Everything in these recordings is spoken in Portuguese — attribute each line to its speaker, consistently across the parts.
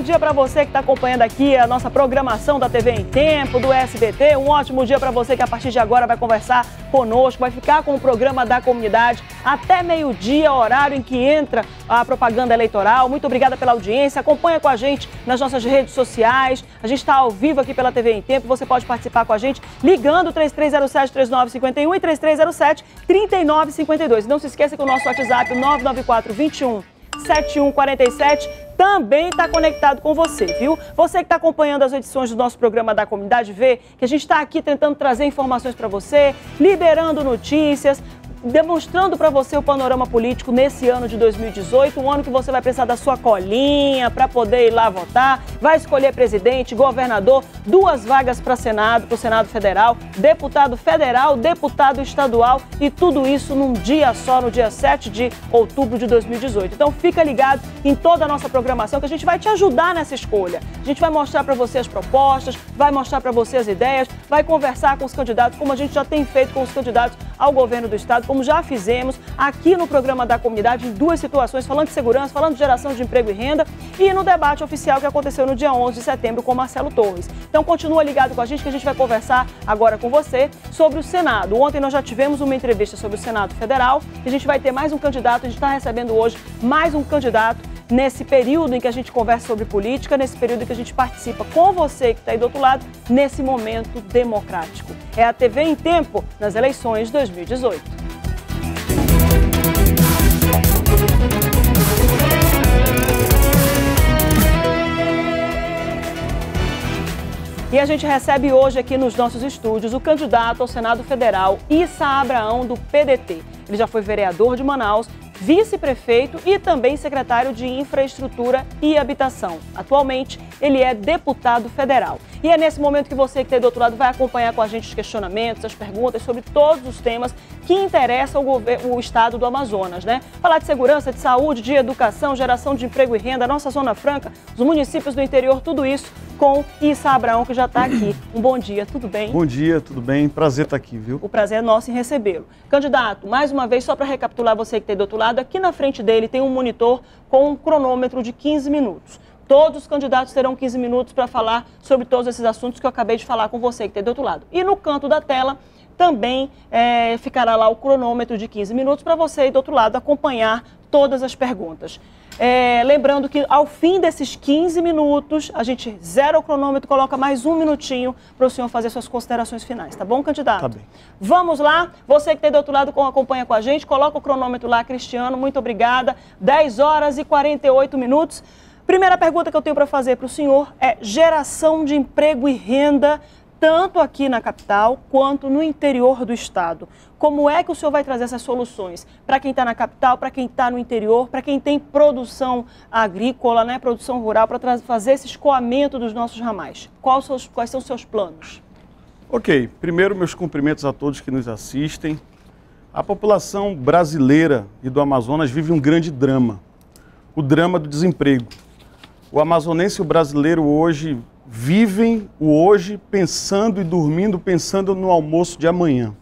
Speaker 1: bom dia para você que está acompanhando aqui a nossa programação da TV em Tempo, do SBT. Um ótimo dia para você que a partir de agora vai conversar conosco, vai ficar com o programa da comunidade até meio-dia, horário em que entra a propaganda eleitoral. Muito obrigada pela audiência. Acompanha com a gente nas nossas redes sociais. A gente está ao vivo aqui pela TV em Tempo. Você pode participar com a gente ligando 3307-3951 e 3307-3952. Não se esqueça que o nosso WhatsApp é 994 21 7147 também está conectado com você, viu? Você que está acompanhando as edições do nosso programa da comunidade, vê que a gente está aqui tentando trazer informações para você, liberando notícias, demonstrando para você o panorama político nesse ano de 2018, um ano que você vai precisar da sua colinha para poder ir lá votar, vai escolher presidente, governador, duas vagas para Senado, para o Senado Federal, deputado federal, deputado estadual e tudo isso num dia só, no dia 7 de outubro de 2018. Então fica ligado em toda a nossa programação que a gente vai te ajudar nessa escolha. A gente vai mostrar para você as propostas, vai mostrar para você as ideias, vai conversar com os candidatos como a gente já tem feito com os candidatos ao governo do estado, como já fizemos aqui no programa da comunidade, em duas situações, falando de segurança, falando de geração de emprego e renda, e no debate oficial que aconteceu no dia 11 de setembro com Marcelo Torres. Então continua ligado com a gente que a gente vai conversar agora com você sobre o Senado. Ontem nós já tivemos uma entrevista sobre o Senado Federal, e a gente vai ter mais um candidato, a gente está recebendo hoje mais um candidato nesse período em que a gente conversa sobre política, nesse período em que a gente participa com você que está aí do outro lado, nesse momento democrático. É a TV em Tempo nas eleições 2018. E a gente recebe hoje aqui nos nossos estúdios o candidato ao Senado Federal, Issa Abraão, do PDT. Ele já foi vereador de Manaus vice-prefeito e também secretário de Infraestrutura e Habitação. Atualmente, ele é deputado federal. E é nesse momento que você que está do outro lado vai acompanhar com a gente os questionamentos, as perguntas sobre todos os temas que interessam o, o estado do Amazonas, né? Falar de segurança, de saúde, de educação, geração de emprego e renda, nossa Zona Franca, os municípios do interior, tudo isso com Issa Abraão, que já está aqui. Um bom dia, tudo bem? Bom
Speaker 2: dia, tudo bem? Prazer estar tá aqui, viu? O
Speaker 1: prazer é nosso em recebê-lo. Candidato, mais uma vez, só para recapitular você que tem tá do outro lado, aqui na frente dele tem um monitor com um cronômetro de 15 minutos. Todos os candidatos terão 15 minutos para falar sobre todos esses assuntos que eu acabei de falar com você que tem tá do outro lado. E no canto da tela também é, ficará lá o cronômetro de 15 minutos para você aí do outro lado acompanhar todas as perguntas. É, lembrando que ao fim desses 15 minutos, a gente zera o cronômetro, coloca mais um minutinho para o senhor fazer suas considerações finais, tá bom, candidato? Tá bem. Vamos lá. Você que tem tá do outro lado acompanha com a gente, coloca o cronômetro lá, Cristiano. Muito obrigada. 10 horas e 48 minutos. Primeira pergunta que eu tenho para fazer para o senhor é geração de emprego e renda tanto aqui na capital quanto no interior do estado. Como é que o senhor vai trazer essas soluções para quem está na capital, para quem está no interior, para quem tem produção agrícola, né, produção rural, para fazer esse escoamento dos nossos ramais? Quais, quais são os seus planos?
Speaker 2: Ok, primeiro meus cumprimentos a todos que nos assistem. A população brasileira e do Amazonas vive um grande drama, o drama do desemprego. O amazonense e o brasileiro hoje vivem o hoje pensando e dormindo, pensando no almoço de amanhã.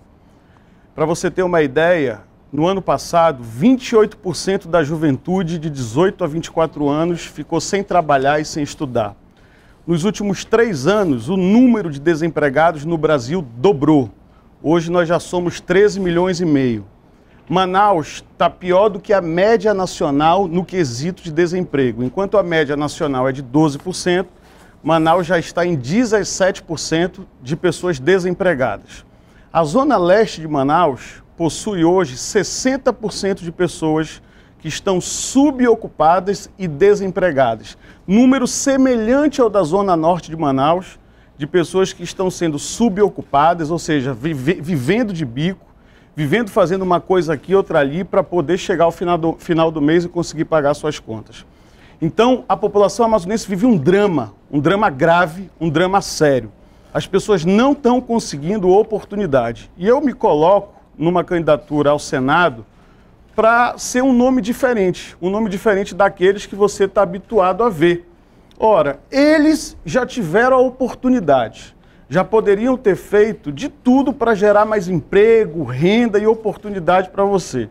Speaker 2: Para você ter uma ideia, no ano passado, 28% da juventude de 18 a 24 anos ficou sem trabalhar e sem estudar. Nos últimos três anos, o número de desempregados no Brasil dobrou. Hoje nós já somos 13 milhões e meio. Manaus está pior do que a média nacional no quesito de desemprego. Enquanto a média nacional é de 12%, Manaus já está em 17% de pessoas desempregadas. A zona leste de Manaus possui hoje 60% de pessoas que estão subocupadas e desempregadas. Número semelhante ao da zona norte de Manaus, de pessoas que estão sendo subocupadas, ou seja, vive, vivendo de bico, vivendo fazendo uma coisa aqui, outra ali, para poder chegar ao final do, final do mês e conseguir pagar suas contas. Então, a população amazonense vive um drama, um drama grave, um drama sério. As pessoas não estão conseguindo oportunidade. E eu me coloco numa candidatura ao Senado para ser um nome diferente, um nome diferente daqueles que você está habituado a ver. Ora, eles já tiveram a oportunidade, já poderiam ter feito de tudo para gerar mais emprego, renda e oportunidade para você.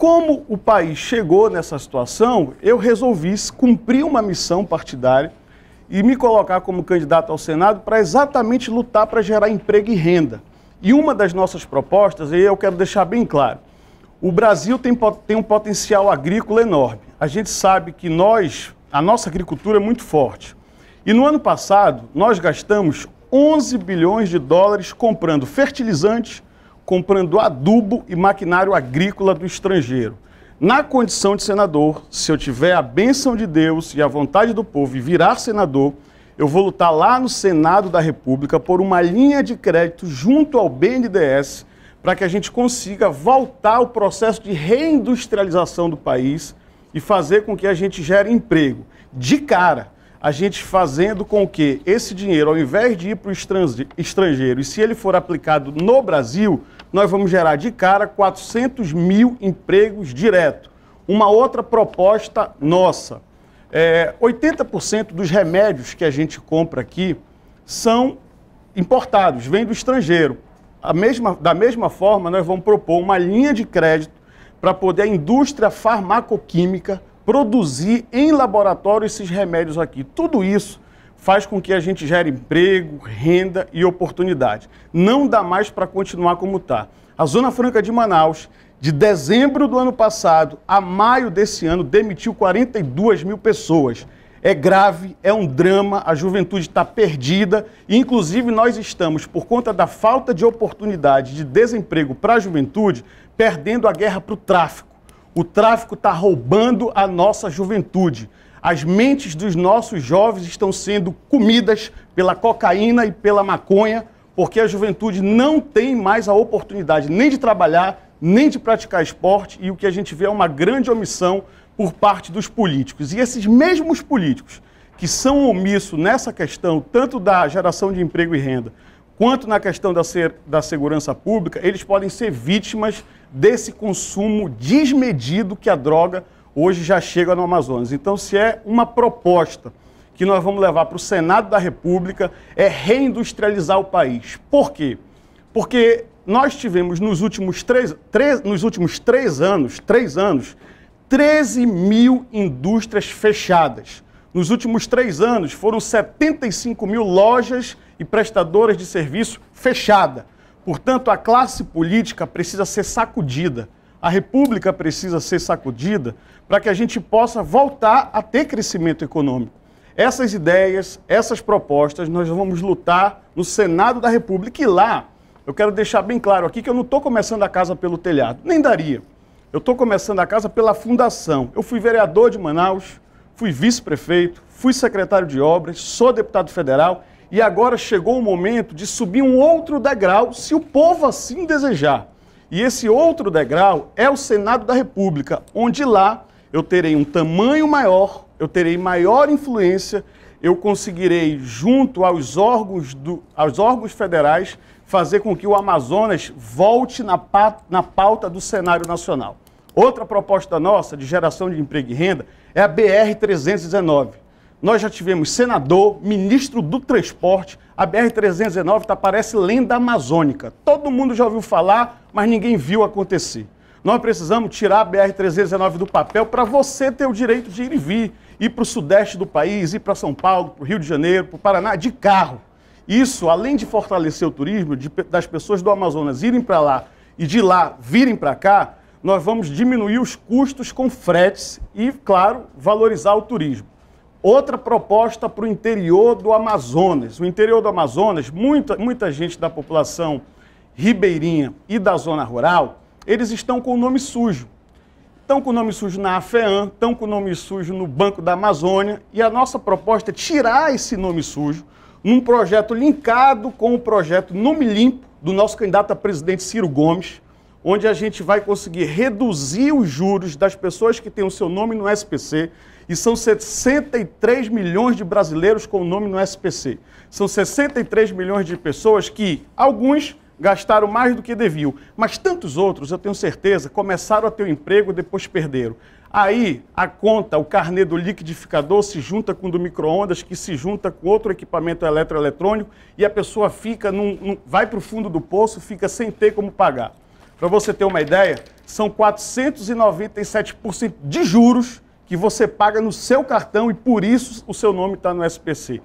Speaker 2: Como o país chegou nessa situação, eu resolvi cumprir uma missão partidária e me colocar como candidato ao Senado para exatamente lutar para gerar emprego e renda. E uma das nossas propostas, e eu quero deixar bem claro, o Brasil tem, tem um potencial agrícola enorme. A gente sabe que nós, a nossa agricultura é muito forte. E no ano passado, nós gastamos 11 bilhões de dólares comprando fertilizantes, comprando adubo e maquinário agrícola do estrangeiro. Na condição de senador, se eu tiver a benção de Deus e a vontade do povo e virar senador, eu vou lutar lá no Senado da República por uma linha de crédito junto ao BNDES para que a gente consiga voltar o processo de reindustrialização do país e fazer com que a gente gere emprego de cara a gente fazendo com que esse dinheiro, ao invés de ir para o estrangeiro, e se ele for aplicado no Brasil, nós vamos gerar de cara 400 mil empregos direto. Uma outra proposta nossa. É, 80% dos remédios que a gente compra aqui são importados, vêm do estrangeiro. Mesma, da mesma forma, nós vamos propor uma linha de crédito para poder a indústria farmacoquímica produzir em laboratório esses remédios aqui. Tudo isso faz com que a gente gere emprego, renda e oportunidade. Não dá mais para continuar como está. A Zona Franca de Manaus, de dezembro do ano passado a maio desse ano, demitiu 42 mil pessoas. É grave, é um drama, a juventude está perdida. E, inclusive, nós estamos, por conta da falta de oportunidade de desemprego para a juventude, perdendo a guerra para o tráfico. O tráfico está roubando a nossa juventude. As mentes dos nossos jovens estão sendo comidas pela cocaína e pela maconha, porque a juventude não tem mais a oportunidade nem de trabalhar, nem de praticar esporte, e o que a gente vê é uma grande omissão por parte dos políticos. E esses mesmos políticos que são omissos nessa questão, tanto da geração de emprego e renda, quanto na questão da, ser, da segurança pública, eles podem ser vítimas desse consumo desmedido que a droga hoje já chega no Amazonas. Então, se é uma proposta que nós vamos levar para o Senado da República, é reindustrializar o país. Por quê? Porque nós tivemos nos últimos três, três, nos últimos três anos, três anos, 13 mil indústrias fechadas. Nos últimos três anos, foram 75 mil lojas fechadas e prestadoras de serviço fechada. Portanto, a classe política precisa ser sacudida, a República precisa ser sacudida para que a gente possa voltar a ter crescimento econômico. Essas ideias, essas propostas, nós vamos lutar no Senado da República e lá eu quero deixar bem claro aqui que eu não estou começando a casa pelo telhado, nem daria. Eu estou começando a casa pela fundação. Eu fui vereador de Manaus, fui vice-prefeito, fui secretário de obras, sou deputado federal e agora chegou o momento de subir um outro degrau, se o povo assim desejar. E esse outro degrau é o Senado da República, onde lá eu terei um tamanho maior, eu terei maior influência, eu conseguirei, junto aos órgãos, do, aos órgãos federais, fazer com que o Amazonas volte na, na pauta do cenário nacional. Outra proposta nossa de geração de emprego e renda é a BR-319. Nós já tivemos senador, ministro do transporte, a BR-319 tá, parece lenda amazônica. Todo mundo já ouviu falar, mas ninguém viu acontecer. Nós precisamos tirar a BR-319 do papel para você ter o direito de ir e vir, ir para o sudeste do país, ir para São Paulo, para o Rio de Janeiro, para o Paraná, de carro. Isso, além de fortalecer o turismo, de, das pessoas do Amazonas irem para lá e de lá virem para cá, nós vamos diminuir os custos com fretes e, claro, valorizar o turismo. Outra proposta para o interior do Amazonas. O interior do Amazonas, muita, muita gente da população ribeirinha e da zona rural, eles estão com o nome sujo. Estão com o nome sujo na AFEAM, estão com o nome sujo no Banco da Amazônia, e a nossa proposta é tirar esse nome sujo num projeto linkado com o projeto Nome Limpo do nosso candidato a presidente Ciro Gomes, onde a gente vai conseguir reduzir os juros das pessoas que têm o seu nome no SPC e são 63 milhões de brasileiros com o nome no SPC. São 63 milhões de pessoas que, alguns, gastaram mais do que deviam, mas tantos outros, eu tenho certeza, começaram a ter um emprego e depois perderam. Aí a conta, o carnê do liquidificador se junta com o do micro-ondas, que se junta com outro equipamento eletroeletrônico e a pessoa fica num, num vai para o fundo do poço, fica sem ter como pagar. Para você ter uma ideia, são 497% de juros que você paga no seu cartão e por isso o seu nome está no SPC.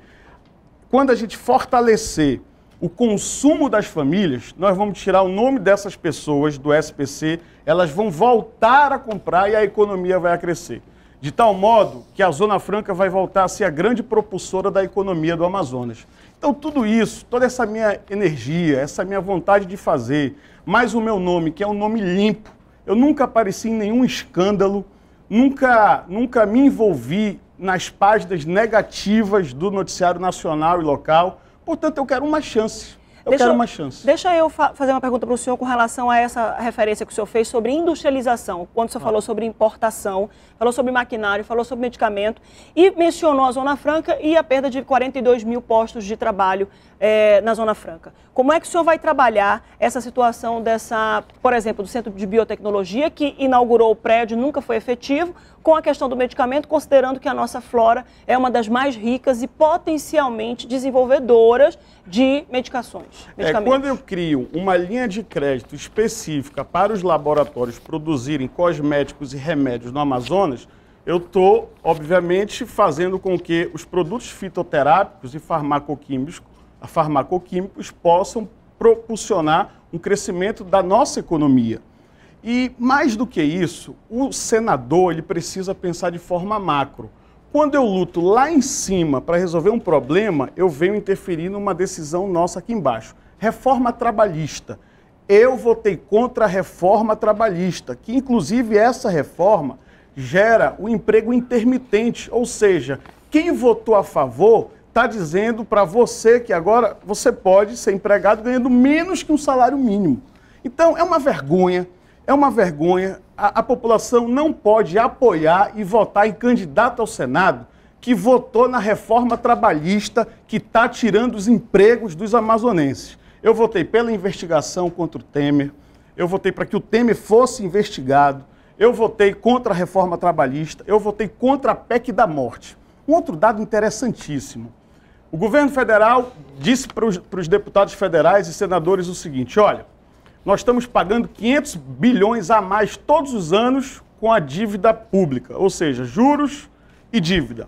Speaker 2: Quando a gente fortalecer o consumo das famílias, nós vamos tirar o nome dessas pessoas do SPC, elas vão voltar a comprar e a economia vai crescer. De tal modo que a Zona Franca vai voltar a ser a grande propulsora da economia do Amazonas. Então, tudo isso, toda essa minha energia, essa minha vontade de fazer, mais o meu nome, que é um nome limpo. Eu nunca apareci em nenhum escândalo, nunca, nunca me envolvi nas páginas negativas do noticiário nacional e local. Portanto, eu quero uma chance. Eu deixa, quero uma chance.
Speaker 1: Deixa eu fa fazer uma pergunta para o senhor com relação a essa referência que o senhor fez sobre industrialização, quando o senhor ah. falou sobre importação, falou sobre maquinário, falou sobre medicamento e mencionou a Zona Franca e a perda de 42 mil postos de trabalho é, na Zona Franca. Como é que o senhor vai trabalhar essa situação dessa, por exemplo, do Centro de Biotecnologia, que inaugurou o prédio, nunca foi efetivo, com a questão do medicamento, considerando que a nossa flora é uma das mais ricas e potencialmente desenvolvedoras de medicações? É, quando eu
Speaker 2: crio uma linha de crédito específica para os laboratórios produzirem cosméticos e remédios no Amazonas, eu estou, obviamente, fazendo com que os produtos fitoterápicos e farmacoquímicos farmacoquímicos possam propulsionar um crescimento da nossa economia. E mais do que isso, o senador ele precisa pensar de forma macro. Quando eu luto lá em cima para resolver um problema, eu venho interferir numa decisão nossa aqui embaixo. Reforma trabalhista. Eu votei contra a reforma trabalhista, que inclusive essa reforma gera o emprego intermitente, ou seja, quem votou a favor está dizendo para você que agora você pode ser empregado ganhando menos que um salário mínimo. Então, é uma vergonha, é uma vergonha. A, a população não pode apoiar e votar em candidato ao Senado que votou na reforma trabalhista que está tirando os empregos dos amazonenses. Eu votei pela investigação contra o Temer, eu votei para que o Temer fosse investigado, eu votei contra a reforma trabalhista, eu votei contra a PEC da morte. Um outro dado interessantíssimo. O governo federal disse para os, deputados federais e senadores o seguinte: olha, nós estamos pagando 500 bilhões a mais todos os anos com a dívida pública, ou seja, juros e dívida.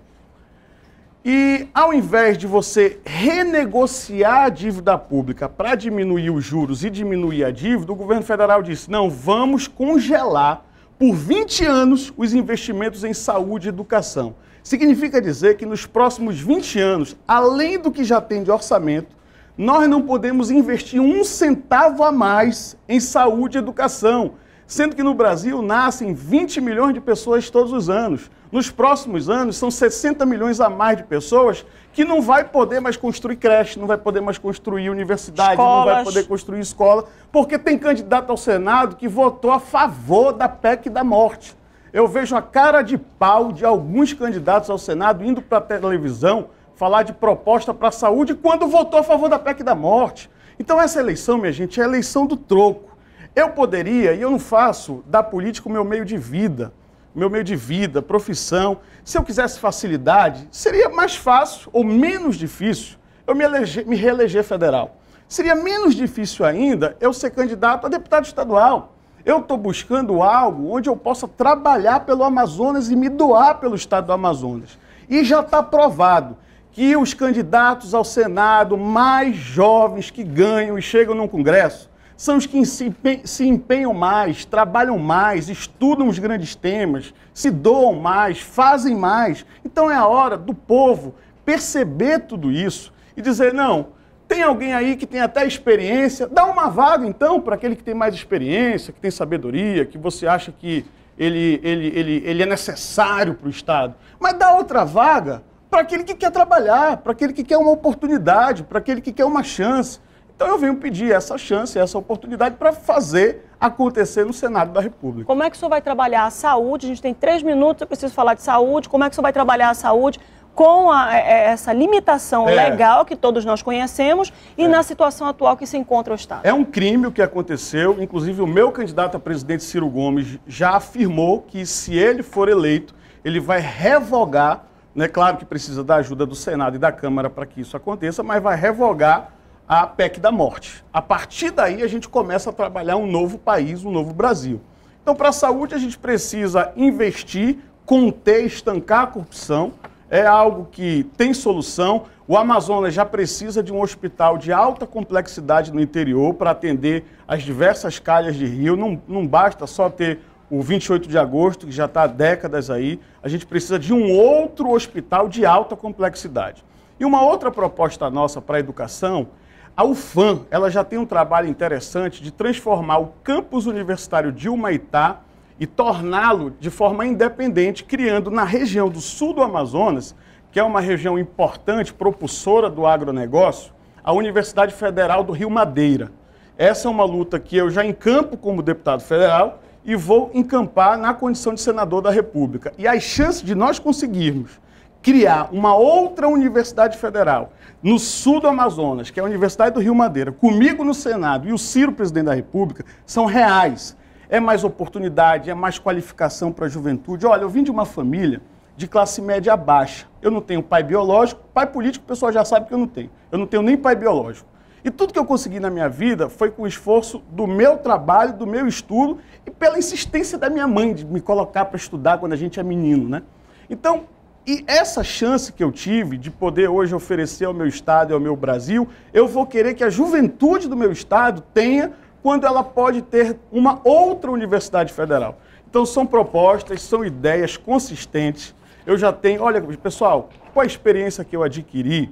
Speaker 2: E ao invés de você renegociar a dívida pública para diminuir os juros e diminuir a dívida, o governo federal disse: não, vamos congelar por 20 anos os investimentos em saúde e educação. Significa dizer que nos próximos 20 anos, além do que já tem de orçamento, nós não podemos investir um centavo a mais em saúde e educação, sendo que no Brasil nascem 20 milhões de pessoas todos os anos. Nos próximos anos, são 60 milhões a mais de pessoas que não vai poder mais construir creche, não vai poder mais construir universidade, Escolas. não vai poder construir escola, porque tem candidato ao Senado que votou a favor da PEC da morte. Eu vejo a cara de pau de alguns candidatos ao Senado indo para a televisão falar de proposta para a saúde quando votou a favor da PEC da morte. Então, essa eleição, minha gente, é a eleição do troco. Eu poderia, e eu não faço da política o meu meio de vida, meu meio de vida, profissão. Se eu quisesse facilidade, seria mais fácil ou menos difícil eu me, eleger, me reeleger federal. Seria menos difícil ainda eu ser candidato a deputado estadual. Eu estou buscando algo onde eu possa trabalhar pelo Amazonas e me doar pelo Estado do Amazonas. E já está provado que os candidatos ao Senado mais jovens que ganham e chegam no Congresso são os que se empenham mais, trabalham mais, estudam os grandes temas, se doam mais, fazem mais. Então é a hora do povo perceber tudo isso e dizer: não, tem alguém aí que tem até experiência? Dá uma vaga, então, para aquele que tem mais experiência, que tem sabedoria, que você acha que ele, ele, ele, ele é necessário para o Estado. Mas dá outra vaga para aquele que quer trabalhar, para aquele que quer uma oportunidade, para aquele que quer uma chance. Então eu venho pedir essa chance, essa oportunidade para fazer acontecer no Senado da República. Como
Speaker 1: é que o senhor vai trabalhar a saúde? A gente tem três minutos, eu preciso falar de saúde. Como é que o senhor vai trabalhar a saúde? com a, é, é, essa limitação é. legal que todos nós conhecemos e é. na situação atual que se encontra o Estado.
Speaker 2: É um crime o que aconteceu, inclusive o meu candidato a presidente Ciro Gomes já afirmou que se ele for eleito, ele vai revogar, né, claro que precisa da ajuda do Senado e da Câmara para que isso aconteça, mas vai revogar a PEC da morte. A partir daí a gente começa a trabalhar um novo país, um novo Brasil. Então, para a saúde, a gente precisa investir, conter, estancar a corrupção, é algo que tem solução. O Amazonas já precisa de um hospital de alta complexidade no interior para atender as diversas calhas de rio. Não, não basta só ter o 28 de agosto, que já está há décadas aí. A gente precisa de um outro hospital de alta complexidade. E uma outra proposta nossa para a educação, a UFAM, ela já tem um trabalho interessante de transformar o campus universitário de Humaitá e torná-lo de forma independente, criando na região do sul do Amazonas, que é uma região importante, propulsora do agronegócio, a Universidade Federal do Rio Madeira. Essa é uma luta que eu já encampo como deputado federal e vou encampar na condição de senador da República. E as chances de nós conseguirmos criar uma outra universidade federal no sul do Amazonas, que é a Universidade do Rio Madeira, comigo no Senado e o Ciro, presidente da República, são reais é mais oportunidade, é mais qualificação para a juventude. Olha, eu vim de uma família de classe média baixa. Eu não tenho pai biológico, pai político o pessoal já sabe que eu não tenho. Eu não tenho nem pai biológico. E tudo que eu consegui na minha vida foi com o esforço do meu trabalho, do meu estudo e pela insistência da minha mãe de me colocar para estudar quando a gente é menino, né? Então, e essa chance que eu tive de poder hoje oferecer ao meu estado e ao meu Brasil, eu vou querer que a juventude do meu estado tenha quando ela pode ter uma outra universidade federal. Então são propostas, são ideias consistentes. Eu já tenho, olha, pessoal, com a experiência que eu adquiri,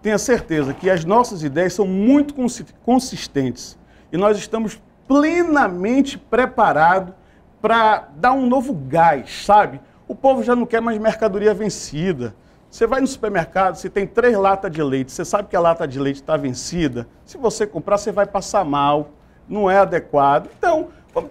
Speaker 2: tenha certeza que as nossas ideias são muito consistentes e nós estamos plenamente preparados para dar um novo gás, sabe? O povo já não quer mais mercadoria vencida. Você vai no supermercado, se tem três latas de leite, você sabe que a lata de leite está vencida. Se você comprar, você vai passar mal não é adequado. Então, vamos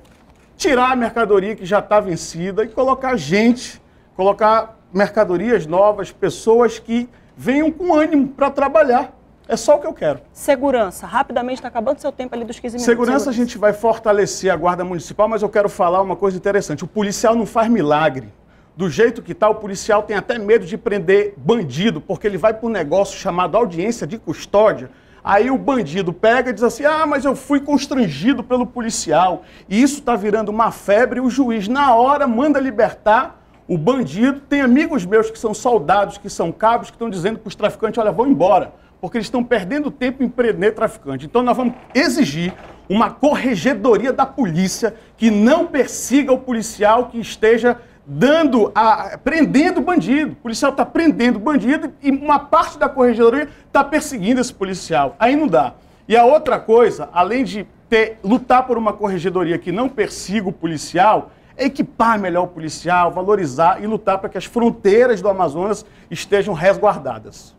Speaker 2: tirar a mercadoria que já está vencida e colocar gente, colocar mercadorias novas, pessoas que venham com ânimo para trabalhar. É só o que eu quero.
Speaker 1: Segurança. Rapidamente, está acabando o seu tempo ali dos 15 minutos. Segurança, Segurança, a
Speaker 2: gente vai fortalecer a Guarda Municipal, mas eu quero falar uma coisa interessante. O policial não faz milagre. Do jeito que está, o policial tem até medo de prender bandido, porque ele vai para um negócio chamado audiência de custódia, Aí o bandido pega e diz assim: ah, mas eu fui constrangido pelo policial. E isso está virando uma febre. O juiz, na hora, manda libertar o bandido. Tem amigos meus que são soldados, que são cabos, que estão dizendo para os traficantes: olha, vão embora, porque eles estão perdendo tempo em prender traficante. Então nós vamos exigir uma corregedoria da polícia que não persiga o policial que esteja dando a, prendendo bandido. O policial está prendendo bandido e uma parte da corregedoria está perseguindo esse policial. Aí não dá. E a outra coisa, além de ter, lutar por uma corregedoria que não persiga o policial, é equipar melhor o policial, valorizar e lutar para que as fronteiras do Amazonas estejam resguardadas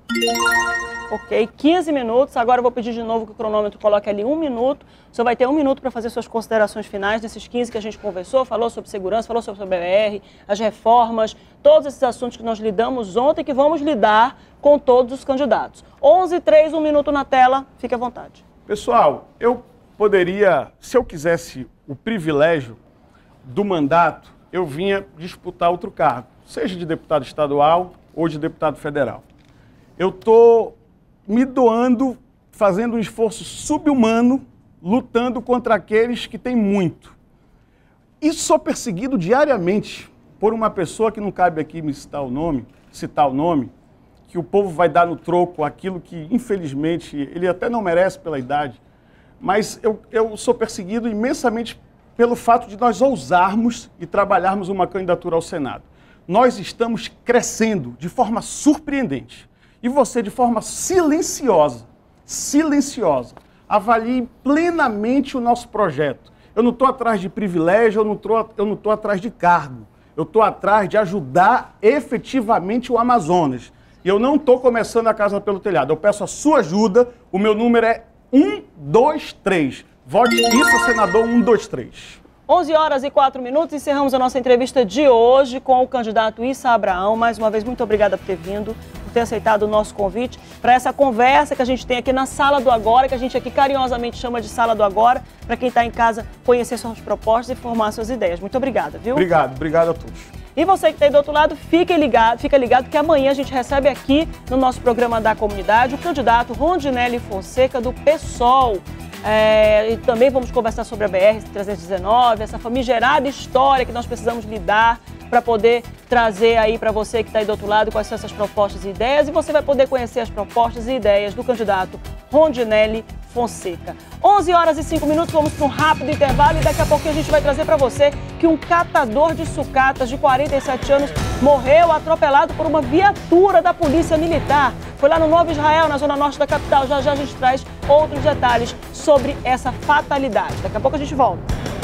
Speaker 1: ok, 15 minutos. Agora eu vou pedir de novo que o cronômetro coloque ali um minuto. O senhor vai ter um minuto para fazer suas considerações finais desses 15 que a gente conversou, falou sobre segurança, falou sobre o BR, as reformas, todos esses assuntos que nós lidamos ontem que vamos lidar com todos os candidatos. 11 3, um minuto na tela, fique à vontade.
Speaker 2: Pessoal, eu poderia, se eu quisesse o privilégio do mandato, eu vinha disputar outro cargo, seja de deputado estadual ou de deputado federal. Eu estou me doando, fazendo um esforço subhumano, lutando contra aqueles que têm muito. E sou perseguido diariamente por uma pessoa que não cabe aqui me citar o nome, citar o nome, que o povo vai dar no troco aquilo que, infelizmente, ele até não merece pela idade. Mas eu, eu sou perseguido imensamente pelo fato de nós ousarmos e trabalharmos uma candidatura ao Senado. Nós estamos crescendo de forma surpreendente. E você, de forma silenciosa, silenciosa, avalie plenamente o nosso projeto. Eu não estou atrás de privilégio, eu não estou atrás de cargo. Eu estou atrás de ajudar efetivamente o Amazonas. E eu não estou começando a casa pelo telhado. Eu peço a sua ajuda. O meu número é 123. Vote isso, senador 123.
Speaker 1: 11 horas e 4 minutos, encerramos a nossa entrevista de hoje com o candidato Issa Abraão. Mais uma vez, muito obrigada por ter vindo, por ter aceitado o nosso convite para essa conversa que a gente tem aqui na Sala do Agora, que a gente aqui carinhosamente chama de Sala do Agora, para quem está em casa conhecer suas propostas e formar suas ideias. Muito obrigada, viu? Obrigado,
Speaker 2: obrigado a todos.
Speaker 1: E você que está aí do outro lado, fique ligado, fica ligado que amanhã a gente recebe aqui no nosso programa da comunidade o candidato Rondinelli Fonseca do PSOL. É, e também vamos conversar sobre a BR-319, essa famigerada história que nós precisamos lidar para poder trazer aí para você que está aí do outro lado quais são essas propostas e ideias. E você vai poder conhecer as propostas e ideias do candidato Rondinelli Fonseca. 11 horas e 5 minutos, vamos para um rápido intervalo e daqui a pouco a gente vai trazer para você que um catador de sucatas de 47 anos morreu atropelado por uma viatura da Polícia Militar. Foi lá no Novo Israel, na zona norte da capital. Já já a gente traz outros detalhes sobre essa fatalidade. Daqui a pouco a gente volta.